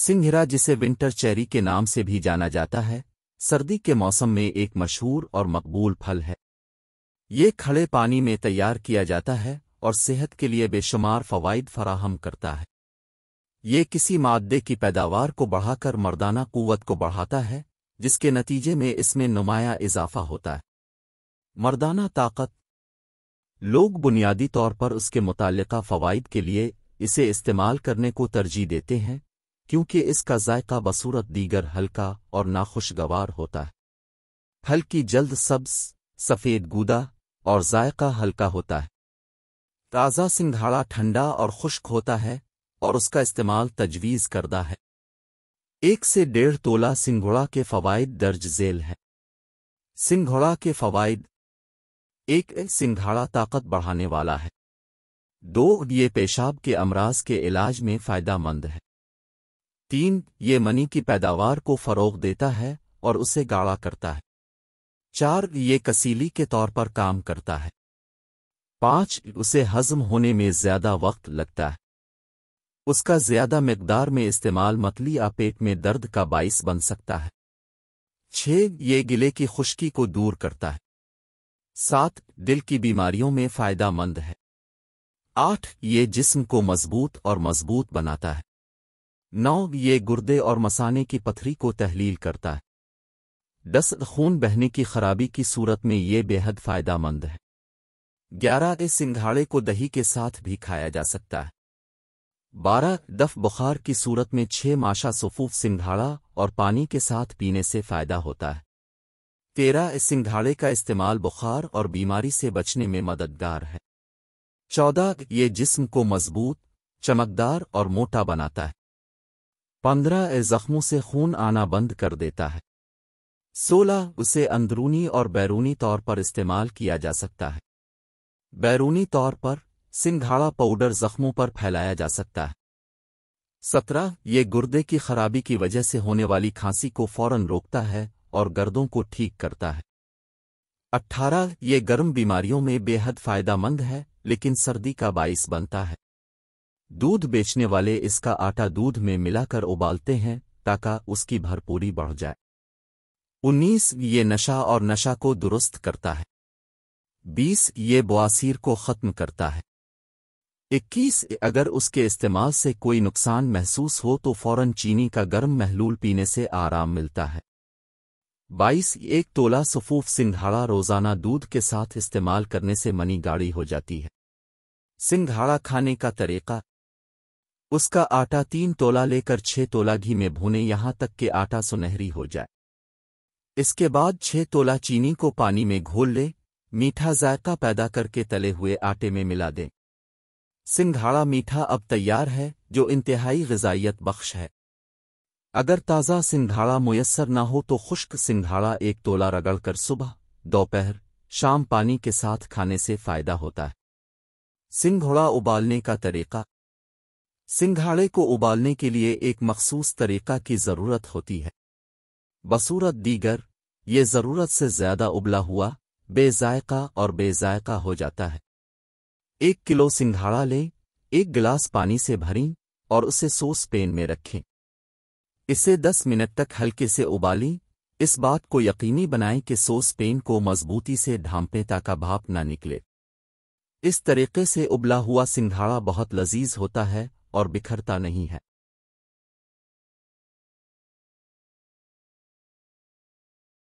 सिंघिरा जिसे winter cherry के नाम से भी जाना जाता है सर्दी के मौसम में एक मशहूर और मकबूल फल है ये खड़े पानी में तैयार किया जाता है और सेहत के लिए बेशुमार फवाइद फराहम करता है ये किसी मादे की पैदावार को बढ़ाकर मर्दाना कुवत को बढ़ाता है जिसके नतीजे में इसमें नुमाया इजाफा होता है मर्दाना ताकत लोग बुनियादी तौर पर उसके मुतल फ़वाद के लिए इसे इस्तेमाल करने को तरजीह देते हैं क्योंकि इसका जायका बसूरत दीगर हल्का और नाखुशगवार होता है हल्की जल्द सब्ज सफ़ेद गूदा और जायका हल्का होता है ताज़ा सिंघाड़ा ठंडा और खुश्क होता है और उसका इस्तेमाल तजवीज़ करदा है एक से डेढ़ तोला सिंघोड़ा के फवायद दर्ज झेल है सिंघोड़ा के फ़वाद एक सिंघाड़ा ताकत बढ़ाने वाला है दो ये पेशाब के अमराज के इलाज में फ़ायदा मंद है तीन ये मनी की पैदावार को फ़रोग देता है और उसे गाढ़ा करता है चार ये कसीली के तौर पर काम करता है पांच उसे हजम होने में ज़्यादा वक्त लगता है उसका ज़्यादा मकदार में इस्तेमाल मतली या पेट में दर्द का बाइस बन सकता है छह ये गिले की खुश्की को दूर करता है सात दिल की बीमारियों में फ़ायदा मंद है आठ ये जिस्म को मजबूत और मजबूत बनाता है नौ ये गुर्दे और मसाने की पथरी को तहलील करता है दस खून बहने की खराबी की सूरत में ये बेहद फ़ायदामंद है ग्यारह इस सिंघाड़े को दही के साथ भी खाया जा सकता है बारह दफ बुखार की सूरत में छह माशा सफूफ सिंघाड़ा और पानी के साथ पीने से फ़ायदा होता है तेरह इस सिंघाड़े का इस्तेमाल बुखार और बीमारी से बचने में मददगार है चौदह ये जिस्म को मजबूत चमकदार और मोटा बनाता है पंद्रह जख्मों से खून आना बंद कर देता है सोलह उसे अंदरूनी और बैरूनी तौर पर इस्तेमाल किया जा सकता है बैरूनी तौर पर सिंघाड़ा पाउडर जख्मों पर फैलाया जा सकता है सत्रह ये गुर्दे की खराबी की वजह से होने वाली खांसी को फौरन रोकता है और गर्दों को ठीक करता है अट्ठारह ये गर्म बीमारियों में बेहद फ़ायदामंद है लेकिन सर्दी का बाइस बनता है दूध बेचने वाले इसका आटा दूध में मिलाकर उबालते हैं ताका उसकी भरपूरी बढ़ जाए उन्नीस ये नशा और नशा को दुरुस्त करता है बीस ये बवासीर को ख़त्म करता है इक्कीस अगर उसके इस्तेमाल से कोई नुकसान महसूस हो तो फौरन चीनी का गर्म महलूल पीने से आराम मिलता है बाईस एक तोला सफूफ सिंघाड़ा रोज़ाना दूध के साथ इस्तेमाल करने से मनी गाड़ी हो जाती है सिंघाड़ा खाने का तरीका उसका आटा तीन तोला लेकर छह तोला घी में भूने यहां तक के आटा सुनहरी हो जाए इसके बाद छह तोला चीनी को पानी में घोल ले मीठा जायका पैदा करके तले हुए आटे में मिला दें सिंघाड़ा मीठा अब तैयार है जो इंतहाई गजाइत बख्श है अगर ताज़ा सिंघाड़ा मुयसर न हो तो खुश्क सिंघाड़ा एक तोला रगड़कर सुबह दोपहर शाम पानी के साथ खाने से फ़ायदा होता है सिंघोड़ा उबालने का तरीका सिंघाड़े को उबालने के लिए एक मखसूस तरीका की ज़रूरत होती है बसूरत दीगर ये ज़रूरत से ज़्यादा उबला हुआ बेजायका और बेजायका हो जाता है एक किलो सिंघाड़ा लें एक गिलास पानी से भरें और उसे सोस पेन में रखें इसे 10 मिनट तक हल्के से उबालें इस बात को यकीनी बनाएं कि सोस पेन को मजबूती से ढांपें ताका भाप न निकले इस तरीके से उबला हुआ सिंघाड़ा बहुत लजीज होता है और बिखरता नहीं है